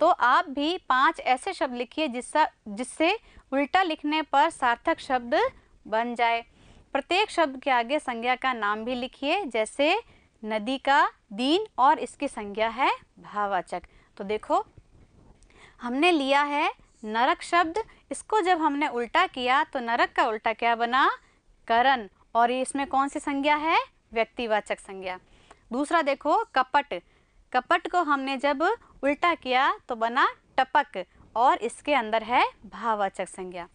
[SPEAKER 3] तो आप भी पांच ऐसे शब्द लिखिए जिसका जिससे उल्टा लिखने पर सार्थक शब्द बन जाए प्रत्येक शब्द के आगे संज्ञा का नाम भी लिखिए जैसे नदी का दीन और इसकी संज्ञा है भावाचक तो देखो हमने लिया है नरक शब्द इसको जब हमने उल्टा किया तो नरक का उल्टा क्या बना करण और इसमें कौन सी संज्ञा है व्यक्तिवाचक संज्ञा दूसरा देखो कपट कपट को हमने जब उल्टा किया तो बना टपक और इसके अंदर है भाववाचक संज्ञा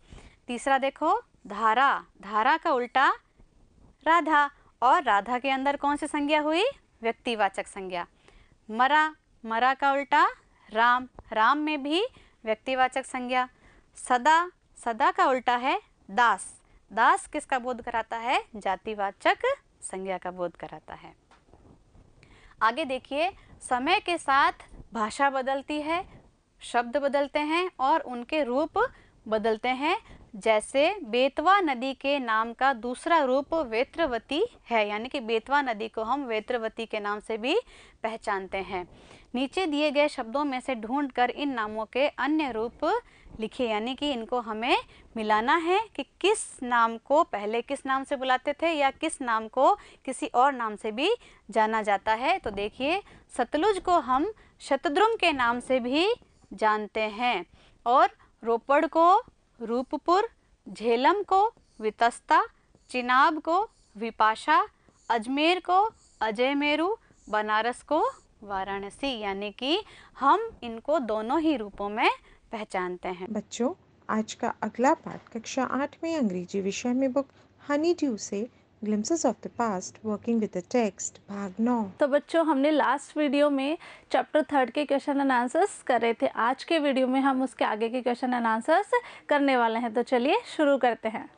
[SPEAKER 3] तीसरा देखो धारा धारा का उल्टा राधा और राधा के अंदर कौन सी संज्ञा हुई व्यक्तिवाचक संज्ञा मरा मरा का उल्टा राम राम में भी व्यक्तिवाचक संज्ञा सदा सदा का उल्टा है दास दास किसका बोध कराता है जातिवाचक संज्ञा का बोध कराता है आगे देखिए समय के साथ भाषा बदलती है शब्द बदलते हैं और उनके रूप बदलते हैं जैसे बेतवा नदी के नाम का दूसरा रूप वेत्रवती है यानी कि बेतवा नदी को हम वेत्रवती के नाम से भी पहचानते हैं नीचे दिए गए शब्दों में से ढूंढकर इन नामों के अन्य रूप लिखे यानी कि इनको हमें मिलाना है कि किस नाम को पहले किस नाम से बुलाते थे या किस नाम को किसी और नाम से भी जाना जाता है तो देखिए सतलुज को हम शतद्रुम के नाम से भी जानते हैं और रोपड़ को रूपपुर झेलम को वितस्ता चिनाब को विपाशा अजमेर को अजय मेरू बनारस को वाराणसी यानी कि हम इनको दोनों ही रूपों में पहचानते हैं
[SPEAKER 1] बच्चों आज का अगला पाठ कक्षा आठ में अंग्रेजी विषय में बुक हनी ड्यू से glimpses of the past working with the text भाग नौ
[SPEAKER 4] तो बच्चों हमने लास्ट वीडियो में चैप्टर थर्ड के क्वेश्चन एंड आंसर्स करे थे आज के वीडियो में हम उसके आगे के क्वेश्चन एंड आंसर्स करने वाले हैं तो चलिए शुरू करते हैं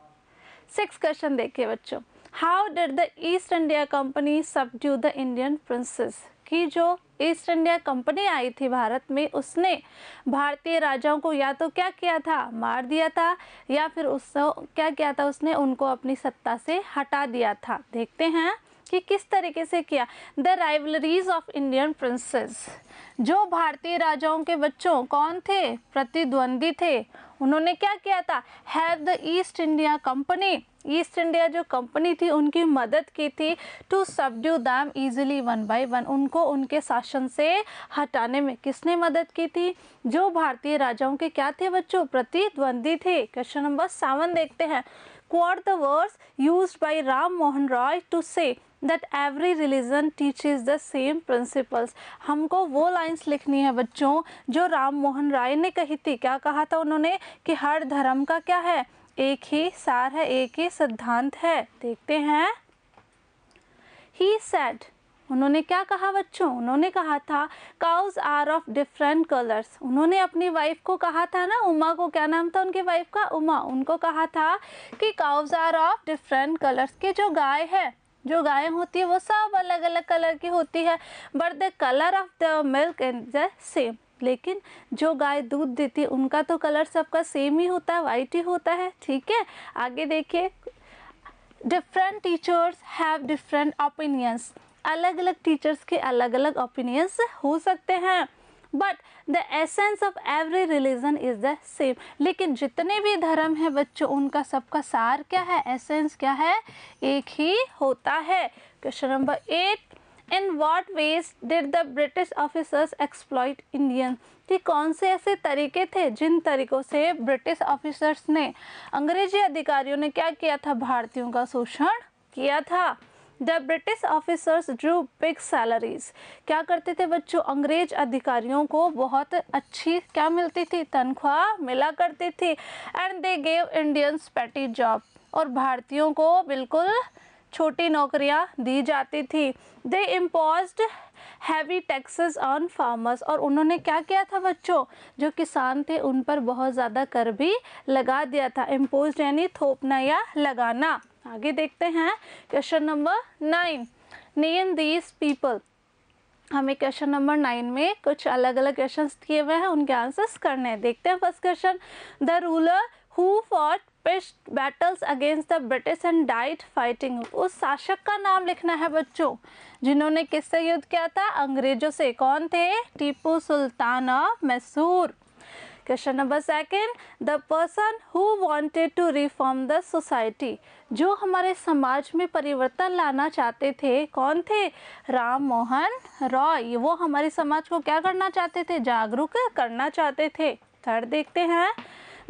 [SPEAKER 4] सिक्स क्वेश्चन देखिए बच्चों how did the East India company subdue the Indian princes कि जो ईस्ट इंडिया कंपनी आई थी भारत में उसने भारतीय राजाओं को या तो क्या किया था मार दिया था या फिर उसको क्या किया था उसने उनको अपनी सत्ता से हटा दिया था देखते हैं कि किस तरीके से किया the rivalries of Indian princes जो भारतीय राजाओं के बच्चों कौन थे प्रतिद्वंदी थे उन्होंने क्या किया था have the East India company East India जो कंपनी थी उनकी मदद की थी to subdue them easily one by one उनको उनके शासन से हटाने में किसने मदद की थी जो भारतीय राजाओं के क्या थे बच्चों प्रतिद्वंदी थे क्वेश्चन नंबर सेवन देखते हैं the words used by Ram Mohan Roy to say that every religion teach is the same principles हमको वो लाइन्स लिखनी है बच्चों जो राम मोहन राय ने कही थी क्या कहा था उन्होंने कि हर धर्म का क्या है एक ही सार है एक ही सिद्धांत है देखते हैं ही सेड उन्होंने क्या कहा बच्चों उन्होंने कहा था cows are of different colours उन्होंने अपनी वाइफ को कहा था ना उमा को क्या नाम था उनके वाइफ का उमा उनको कहा था कि cows are of different colours के जो गाय है जो गाय होती है वो सब अलग अलग कलर की होती है but the colour of the milk is the same लेकिन जो गाय दूध देती है उनका तो कलर सबका सेम ही होता है वाइट ही होता है ठीक है आगे देखिए different teachers have different opinions अलग अलग टीचर्स के अलग अलग ओपिनियंस हो सकते हैं but the essence of every religion is the same लेकिन जितने भी धर्म हैं बच्चों उनका सबका सार क्या है एसेंस क्या है एक ही होता है question number eight in what ways did the British officers exploit Indian कि कौन से ऐसे तरीके थे जिन तरीकों से ब्रिटिश ऑफिसर्स ने अंग्रेजी अधिकारियों ने क्या किया था भारतीयों का शोषण किया था the British officers drew big salaries क्या करते थे बच्चों अंग्रेज अधिकारियों को बहुत अच्छी क्या मिलती थी तनख्वाह मिला करती थी and they gave Indians petty job और भारतीयों को बिल्कुल छोटी नौकरियां दी जाती थी they impose heavy taxes on farmers और उन्होंने क्या किया था बच्चों जो किसान थे उन पर बहुत ज़्यादा कर भी लगा दिया था इम्पोज यानी थोपना या लगाना आगे देखते हैं question number nine name these people हमें क्वेश्चन नंबर नाइन में कुछ अलग अलग क्वेश्चंस दिए हुए हैं उनके आंसर्स करने हैं देखते हैं first question the ruler who four स्टॉपिस्ट battles against the British and died fighting उस शासक का नाम लिखना है बच्चों जिन्होंने किससे युद्ध किया था अंग्रेजों से कौन थे Tipu Sultan of Mysore question number second the person who wanted to reform the society जो हमारे समाज में परिवर्तन लाना चाहते थे कौन थे राम मोहन रॉय वो हमारे समाज को क्या करना चाहते थे जागरूक करना चाहते थे थर्ड देखते हैं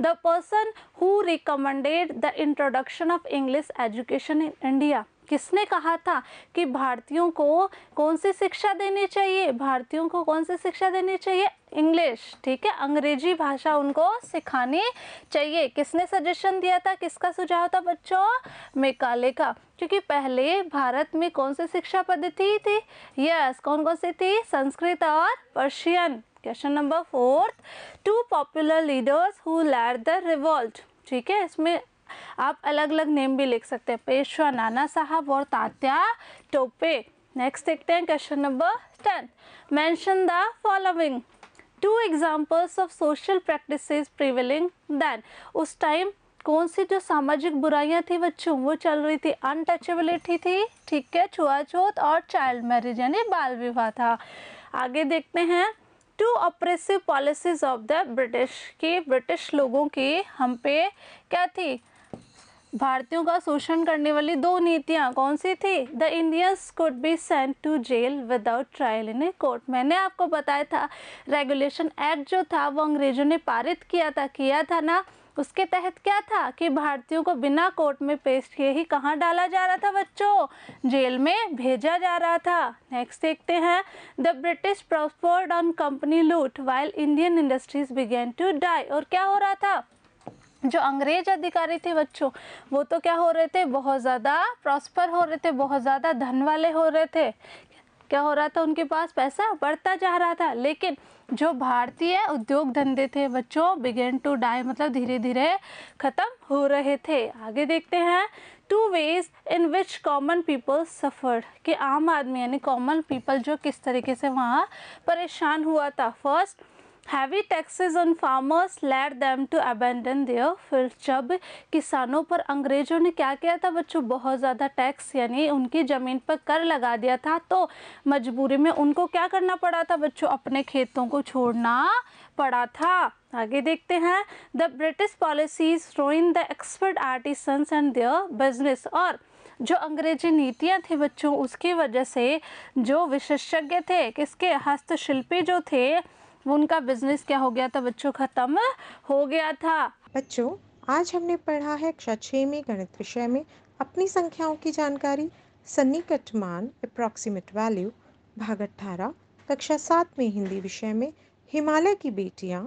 [SPEAKER 4] the person who recommended the introduction of English education in India किसने कहा था कि भारतीयों को कौन सी शिक्षा देनी चाहिए भारतीयों को कौन सी शिक्षा देनी चाहिए इंग्लिश ठीक है अंग्रेजी भाषा उनको सिखानी चाहिए किसने सजेशन दिया था किसका सुझाव था बच्चों मेकाले का क्योंकि पहले भारत में कौन सी शिक्षा पद्धति थी यस कौन कौन सी थी संस्कृत और Persian question number fourth two popular leaders who led the revolt ठीक है इसमें आप अलग अलग नेम भी लिख सकते हैं पेशवा नाना साहब और तात्या टोपे नेक्स्ट देखते हैं question number ten mention the following two examples of social practice prevailing then उस टाइम कौन सी जो सामाजिक बुराइयाँ थी बच्चों वो चल रही थी अनटचेबिलिटी थी ठीक है छुआछूत और चाइल्ड मैरिज यानी बाल विवाह था आगे देखते हैं two oppressive policies of the British की ब्रिटिश लोगों की हम पे क्या थी भारतीयों का शोषण करने वाली दो नीतियाँ कौन सी थी the Indians could be sent to jail without trial in a court मैंने आपको बताया था रेगुलेशन एक्ट जो था वो अंग्रेज़ों ने पारित किया था किया था ना उसके तहत क्या था कि भारतीयों को बिना कोर्ट में पेश किए ही कहाँ डाला जा रहा था बच्चों जेल में भेजा जा रहा था नेक्स्ट देखते हैं the British profited on company loot while Indian industries began to die और क्या हो रहा था जो अंग्रेज अधिकारी थे बच्चों वो तो क्या हो रहे थे बहुत ज़्यादा प्रॉस्पर हो रहे थे बहुत ज़्यादा धन वाले हो रहे थे क्या हो रहा था उनके पास पैसा बढ़ता जा रहा था लेकिन जो भारतीय उद्योग धंधे थे बच्चों बिगेन टू डाई मतलब धीरे धीरे ख़त्म हो रहे थे आगे देखते हैं two ways in which common people suffered कि आम आदमी यानी कॉमन पीपल जो किस तरीके से वहाँ परेशान हुआ था first heavy taxes on farmers led them to abandon their फिर जब किसानों पर अंग्रेज़ों ने क्या किया था बच्चों बहुत ज़्यादा टैक्स यानी उनकी ज़मीन पर कर लगा दिया था तो मजबूरी में उनको क्या करना पड़ा था बच्चों अपने खेतों को छोड़ना पड़ा था आगे देखते हैं the British policies ruin the expert artisans and their business और जो अंग्रेजी नीतियाँ थी बच्चों उसकी वजह से जो विशेषज्ञ थे किसके हस्तशिल्पी जो थे
[SPEAKER 1] वो उनका बिजनेस क्या हो गया था बच्चों खत्म हो गया था बच्चों आज हमने पढ़ा है कक्षा छः में गणित विषय में अपनी संख्याओं की जानकारी सन्निकट कटमान अप्रॉक्सीमेट वैल्यू भाग अट्ठारह कक्षा सात में हिंदी विषय में हिमालय की बेटियाँ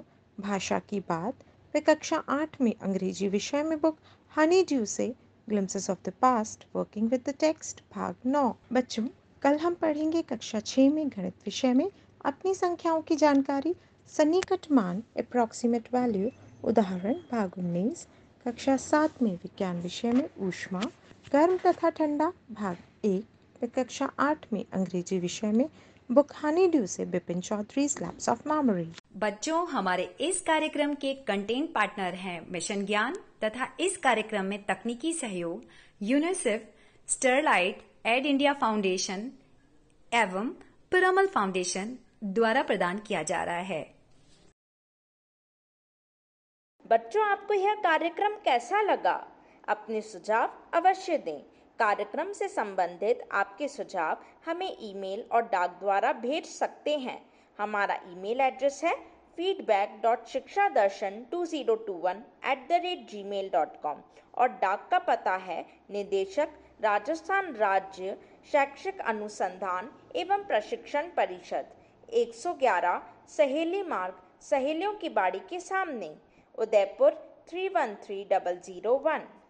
[SPEAKER 1] भाषा की बात वे कक्षा आठ में अंग्रेजी विषय में बुक हनी ड्यू से glimpses of the past working with the text भाग नौ बच्चों कल हम पढ़ेंगे कक्षा छः में गणित विषय में अपनी संख्याओं की जानकारी सन्निकट मान अप्रॉक्सीमेट वैल्यू उदाहरण भाग उन्नीस कक्षा सात में विज्ञान विषय में ऊष्मा गर्म तथा ठंडा भाग एक कक्षा आठ में अंग्रेजी विषय में बुखानी ड्यू से Bipin Chaudhari slabs of memory
[SPEAKER 3] बच्चों हमारे इस कार्यक्रम के कंटेंट पार्टनर हैं मिशन ज्ञान तथा इस कार्यक्रम में तकनीकी सहयोग UNICEF Sterlite Ed India Foundation एवं पिरामल फाउंडेशन द्वारा प्रदान किया जा रहा है
[SPEAKER 1] बच्चों आपको यह कार्यक्रम कैसा लगा अपने सुझाव अवश्य दें कार्यक्रम से संबंधित आपके सुझाव हमें ईमेल और डाक द्वारा भेज सकते हैं हमारा ईमेल एड्रेस है feedback dot Shiksha Darshan two zero two one at the rate Gmail dot com और डाक का पता है निदेशक राजस्थान राज्य शैक्षिक अनुसंधान एवं प्रशिक्षण परिषद 111 सहेली मार्ग सहेलियों की बाड़ी के सामने Udaipur three one three double zero one